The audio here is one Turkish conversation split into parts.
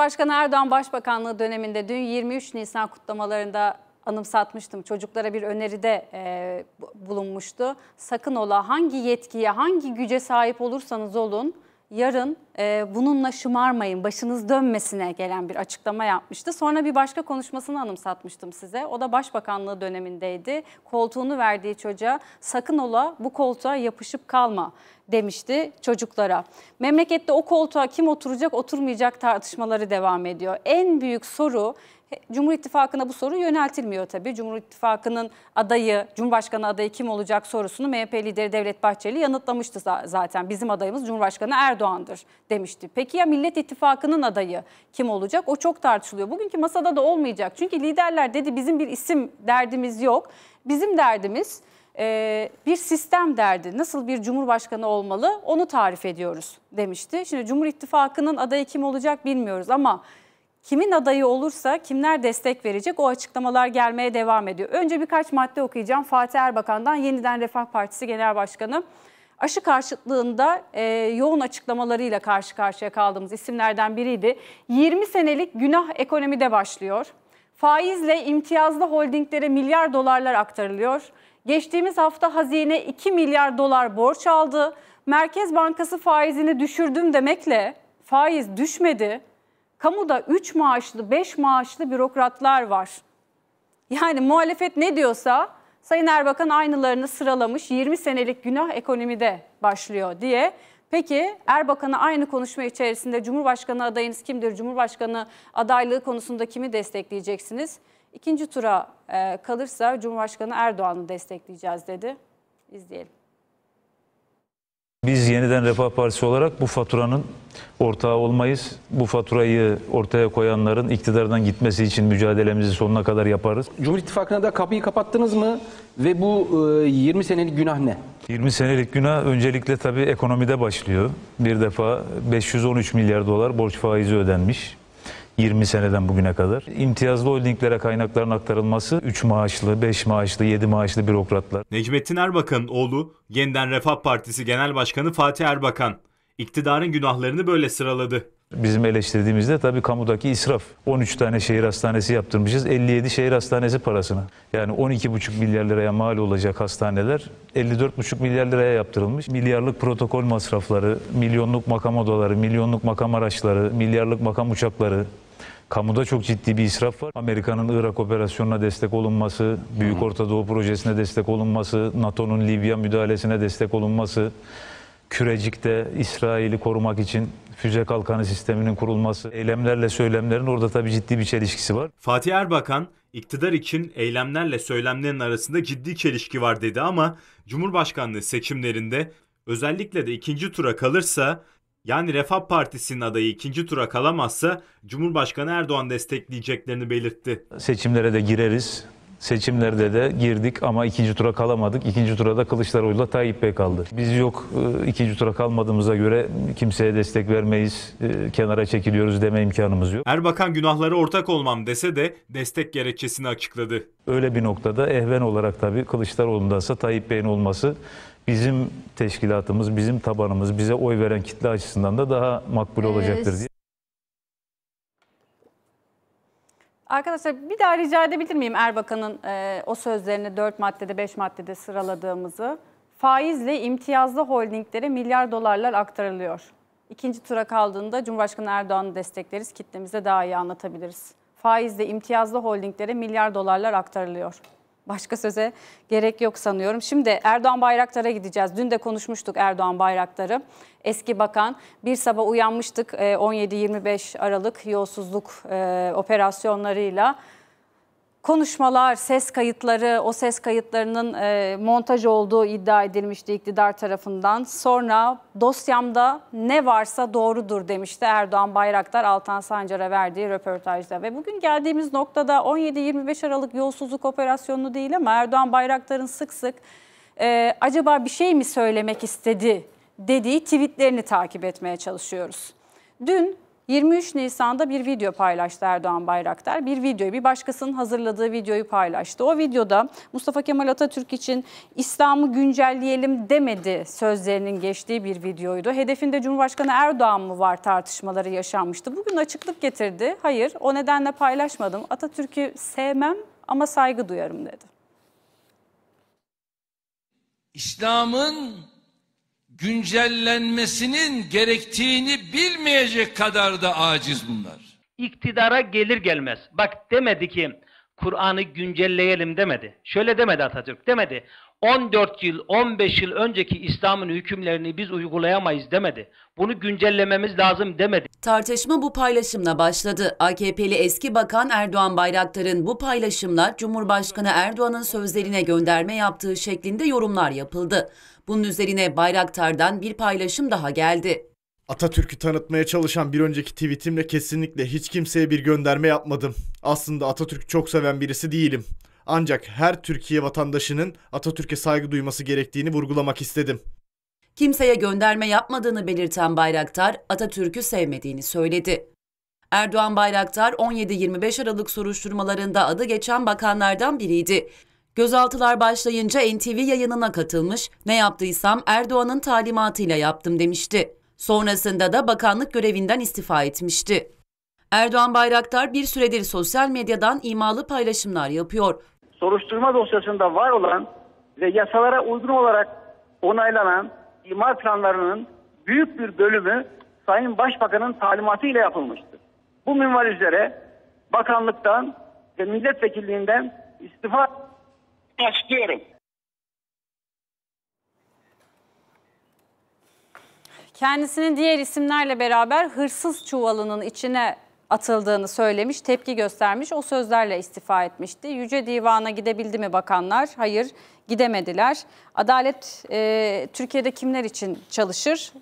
Cumhurbaşkanı Erdoğan Başbakanlığı döneminde dün 23 Nisan kutlamalarında anımsatmıştım. Çocuklara bir öneride e, bulunmuştu. Sakın ola hangi yetkiye, hangi güce sahip olursanız olun yarın e, bununla şımarmayın, başınız dönmesine gelen bir açıklama yapmıştı. Sonra bir başka konuşmasını anımsatmıştım size. O da başbakanlığı dönemindeydi. Koltuğunu verdiği çocuğa sakın ola bu koltuğa yapışıp kalma demişti çocuklara. Memlekette o koltuğa kim oturacak oturmayacak tartışmaları devam ediyor. En büyük soru Cumhur İttifakı'na bu soru yöneltilmiyor tabii. Cumhur İttifakı'nın adayı, Cumhurbaşkanı adayı kim olacak sorusunu MHP lideri Devlet Bahçeli yanıtlamıştı zaten. Bizim adayımız Cumhurbaşkanı Erdoğan'dır demişti. Peki ya Millet İttifakı'nın adayı kim olacak? O çok tartışılıyor. Bugünkü masada da olmayacak. Çünkü liderler dedi bizim bir isim derdimiz yok. Bizim derdimiz e, bir sistem derdi. Nasıl bir cumhurbaşkanı olmalı onu tarif ediyoruz demişti. Şimdi Cumhur İttifakı'nın adayı kim olacak bilmiyoruz ama kimin adayı olursa kimler destek verecek o açıklamalar gelmeye devam ediyor. Önce birkaç madde okuyacağım. Fatih Erbakan'dan yeniden Refah Partisi Genel Başkanı. Aşı karşıtlığında e, yoğun açıklamalarıyla karşı karşıya kaldığımız isimlerden biriydi. 20 senelik günah ekonomide başlıyor. Faizle imtiyazlı holdinglere milyar dolarlar aktarılıyor. Geçtiğimiz hafta hazine 2 milyar dolar borç aldı. Merkez Bankası faizini düşürdüm demekle faiz düşmedi kamuda 3 maaşlı 5 maaşlı bürokratlar var. Yani muhalefet ne diyorsa Sayın Erbakan aynılarını sıralamış 20 senelik günah ekonomide başlıyor diye. Peki Erbakan'a aynı konuşma içerisinde Cumhurbaşkanı adayınız kimdir? Cumhurbaşkanı adaylığı konusunda kimi destekleyeceksiniz? İkinci tura e, kalırsa Cumhurbaşkanı Erdoğan'ı destekleyeceğiz dedi. İzleyelim. Biz yeniden Refah Partisi olarak bu faturanın ortağı olmayız. Bu faturayı ortaya koyanların iktidardan gitmesi için mücadelemizi sonuna kadar yaparız. Cumhur İttifakı'na da kapıyı kapattınız mı ve bu e, 20 senelik günah ne? 20 senelik günah öncelikle tabii ekonomide başlıyor. Bir defa 513 milyar dolar borç faizi ödenmiş. 20 seneden bugüne kadar. İmtiyazlı holdinglere kaynakların aktarılması 3 maaşlı, 5 maaşlı, 7 maaşlı bürokratlar. Necmettin Erbakan'ın oğlu Yeniden Refah Partisi Genel Başkanı Fatih Erbakan iktidarın günahlarını böyle sıraladı. Bizim eleştirdiğimizde tabii kamudaki israf. 13 tane şehir hastanesi yaptırmışız. 57 şehir hastanesi parasına. Yani 12,5 milyar liraya mal olacak hastaneler 54,5 milyar liraya yaptırılmış. Milyarlık protokol masrafları, milyonluk makam odaları, milyonluk makam araçları, milyarlık makam uçakları, Kamuda çok ciddi bir israf var. Amerika'nın Irak operasyonuna destek olunması, Büyük Orta Doğu projesine destek olunması, NATO'nun Libya müdahalesine destek olunması, Kürecik'te İsrail'i korumak için füze kalkanı sisteminin kurulması, eylemlerle söylemlerin orada tabii ciddi bir çelişkisi var. Fatih Erbakan, iktidar için eylemlerle söylemlerin arasında ciddi çelişki var dedi ama Cumhurbaşkanlığı seçimlerinde özellikle de ikinci tura kalırsa yani Refah Partisi'nin adayı ikinci tura kalamazsa Cumhurbaşkanı Erdoğan destekleyeceklerini belirtti. Seçimlere de gireriz. Seçimlerde de girdik ama ikinci tura kalamadık. İkinci turada Kılıçdaroğlu'yla Tayyip Bey kaldı. Biz yok e, ikinci tura kalmadığımıza göre kimseye destek vermeyiz, e, kenara çekiliyoruz deme imkanımız yok. Erbakan günahları ortak olmam dese de destek gerekçesini açıkladı. Öyle bir noktada ehven olarak tabii Kılıçdaroğlu'ndansa Tayyip Bey'in olması bizim teşkilatımız, bizim tabanımız, bize oy veren kitle açısından da daha makbul olacaktır diye. Arkadaşlar bir daha rica edebilir miyim Erbakan'ın e, o sözlerini 4 maddede 5 maddede sıraladığımızı? Faizle imtiyazlı holdinglere milyar dolarlar aktarılıyor. İkinci tura kaldığında Cumhurbaşkanı Erdoğan'ı destekleriz, kitlemize daha iyi anlatabiliriz. Faizle imtiyazlı holdinglere milyar dolarlar aktarılıyor. Başka söze gerek yok sanıyorum. Şimdi Erdoğan Bayraktar'a gideceğiz. Dün de konuşmuştuk Erdoğan Bayraktar'ı. Eski bakan bir sabah uyanmıştık 17-25 e, Aralık yolsuzluk e, operasyonlarıyla konuşmalar, ses kayıtları, o ses kayıtlarının e, montaj olduğu iddia edilmişti iktidar tarafından. Sonra dosyamda ne varsa doğrudur demişti Erdoğan Bayraktar Altan Sancar'a verdiği röportajda. Ve bugün geldiğimiz noktada 17-25 Aralık yolsuzluk operasyonu değil ama Erdoğan Bayraktar'ın sık sık e, acaba bir şey mi söylemek istedi dediği tweetlerini takip etmeye çalışıyoruz. Dün 23 Nisan'da bir video paylaştı Erdoğan Bayraktar. Bir videoyu, bir başkasının hazırladığı videoyu paylaştı. O videoda Mustafa Kemal Atatürk için İslam'ı güncelleyelim demedi sözlerinin geçtiği bir videoydu. Hedefinde Cumhurbaşkanı Erdoğan mı var tartışmaları yaşanmıştı. Bugün açıklık getirdi. Hayır, o nedenle paylaşmadım. Atatürk'ü sevmem ama saygı duyarım dedi. İslam'ın güncellenmesinin gerektiğini bilmeyecek kadar da aciz bunlar. İktidara gelir gelmez. Bak demedi ki Kur'an'ı güncelleyelim demedi. Şöyle demedi Atatürk. Demedi. 14 yıl, 15 yıl önceki İslam'ın hükümlerini biz uygulayamayız demedi. Bunu güncellememiz lazım demedi. Tartışma bu paylaşımla başladı. AKP'li eski bakan Erdoğan Bayraktar'ın bu paylaşımla Cumhurbaşkanı Erdoğan'ın sözlerine gönderme yaptığı şeklinde yorumlar yapıldı. Bunun üzerine Bayraktar'dan bir paylaşım daha geldi. Atatürk'ü tanıtmaya çalışan bir önceki tweetimle kesinlikle hiç kimseye bir gönderme yapmadım. Aslında Atatürk'ü çok seven birisi değilim. Ancak her Türkiye vatandaşının Atatürk'e saygı duyması gerektiğini vurgulamak istedim. Kimseye gönderme yapmadığını belirten Bayraktar, Atatürk'ü sevmediğini söyledi. Erdoğan Bayraktar 17-25 Aralık soruşturmalarında adı geçen bakanlardan biriydi. Gözaltılar başlayınca NTV yayınına katılmış, ne yaptıysam Erdoğan'ın talimatıyla yaptım demişti. Sonrasında da bakanlık görevinden istifa etmişti. Erdoğan Bayraktar bir süredir sosyal medyadan imalı paylaşımlar yapıyor soruşturma dosyasında var olan ve yasalara uygun olarak onaylanan imar planlarının büyük bir bölümü Sayın Başbakan'ın talimatı ile yapılmıştır. Bu minval üzere bakanlıktan ve milletvekilliğinden istifa istiyorum. Kendisinin diğer isimlerle beraber hırsız çuvalının içine atıldığını söylemiş, tepki göstermiş. O sözlerle istifa etmişti. Yüce Divan'a gidebildi mi bakanlar? Hayır, gidemediler. Adalet e, Türkiye'de kimler için çalışır?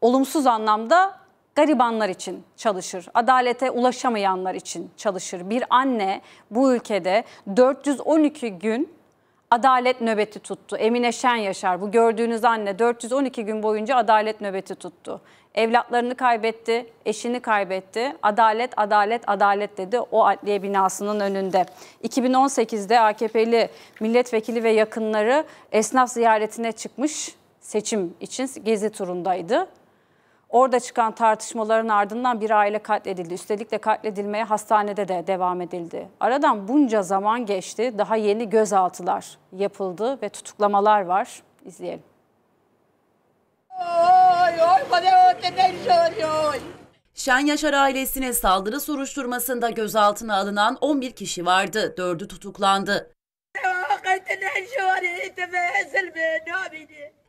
Olumsuz anlamda garibanlar için çalışır. Adalete ulaşamayanlar için çalışır. Bir anne bu ülkede 412 gün adalet nöbeti tuttu. Emine Şen Yaşar bu gördüğünüz anne 412 gün boyunca adalet nöbeti tuttu. Evlatlarını kaybetti, eşini kaybetti. Adalet, adalet, adalet dedi o adliye binasının önünde. 2018'de AKP'li milletvekili ve yakınları esnaf ziyaretine çıkmış seçim için gezi turundaydı. Orada çıkan tartışmaların ardından bir aile katledildi. Üstelik de katledilmeye hastanede de devam edildi. Aradan bunca zaman geçti. Daha yeni gözaltılar yapıldı ve tutuklamalar var. İzleyelim. Şen Yaşar ailesine saldırı soruşturmasında gözaltına alınan 11 kişi vardı. Dördü tutuklandı.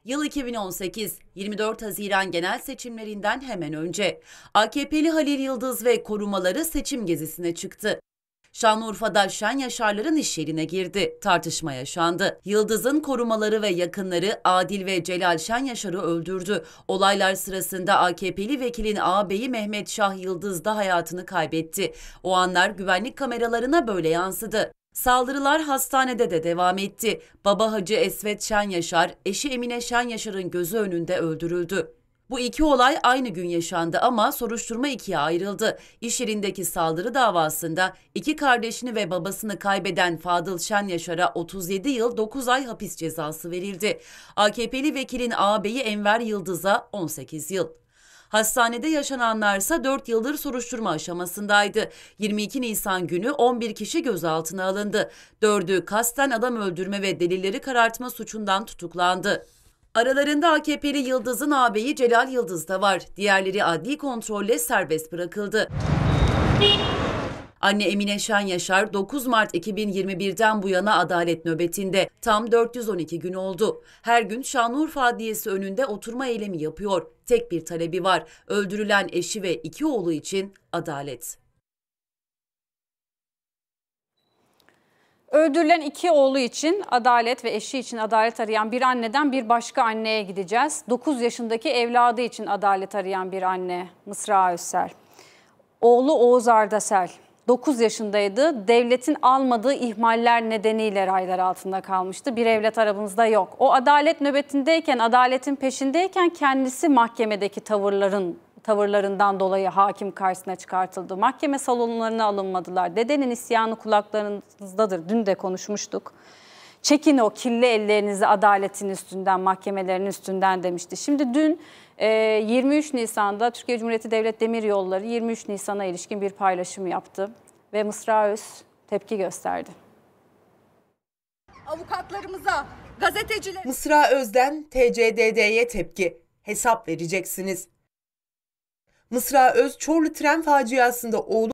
Yıl 2018, 24 Haziran genel seçimlerinden hemen önce AKP'li Halil Yıldız ve korumaları seçim gezisine çıktı. Şanlıurfa'da Şen Yaşarların iş yerine girdi. Tartışma yaşandı. Yıldız'ın korumaları ve yakınları Adil ve Celal Şen Yaşar'ı öldürdü. Olaylar sırasında AKP'li vekilin ağabeyi Mehmet Şah Yıldız da hayatını kaybetti. O anlar güvenlik kameralarına böyle yansıdı. Saldırılar hastanede de devam etti. Baba Hacı Esvet Şen Yaşar, eşi Emine Şen Yaşar'ın gözü önünde öldürüldü. Bu iki olay aynı gün yaşandı ama soruşturma ikiye ayrıldı. İş yerindeki saldırı davasında iki kardeşini ve babasını kaybeden Fadıl Şen Yaşar'a 37 yıl 9 ay hapis cezası verildi. AKP'li vekilin ağabeyi Enver Yıldız'a 18 yıl. Hastanede yaşananlarsa 4 yıldır soruşturma aşamasındaydı. 22 Nisan günü 11 kişi gözaltına alındı. Dördü kasten adam öldürme ve delilleri karartma suçundan tutuklandı. Aralarında AKP'li Yıldız'ın ağabeyi Celal Yıldız da var. Diğerleri adli kontrolle serbest bırakıldı. Anne Emine Şen Yaşar 9 Mart 2021'den bu yana adalet nöbetinde tam 412 gün oldu. Her gün Şanlıurfa Adliyesi önünde oturma eylemi yapıyor. Tek bir talebi var. Öldürülen eşi ve iki oğlu için adalet. Öldürülen iki oğlu için adalet ve eşi için adalet arayan bir anneden bir başka anneye gideceğiz. 9 yaşındaki evladı için adalet arayan bir anne Mısra Özsel. Oğlu Oğuz Ardasel 9 yaşındaydı. Devletin almadığı ihmaller nedeniyle raylar altında kalmıştı. Bir evlat aramızda yok. O adalet nöbetindeyken, adaletin peşindeyken kendisi mahkemedeki tavırların tavırlarından dolayı hakim karşısına çıkartıldı. Mahkeme salonlarına alınmadılar. Dedenin isyanı kulaklarınızdadır. Dün de konuşmuştuk. Çekin o kirli ellerinizi adaletin üstünden, mahkemelerin üstünden demişti. Şimdi dün 23 ee, Nisan'da Türkiye Cumhuriyeti Devlet Demir Yolları 23 Nisan'a ilişkin bir paylaşım yaptı ve Mısra Öz tepki gösterdi. Avukatlarımıza, gazetecilere... Mısra Öz'den TCDD'ye tepki. Hesap vereceksiniz. Mısra Öz Çorlu tren faciasında oğlu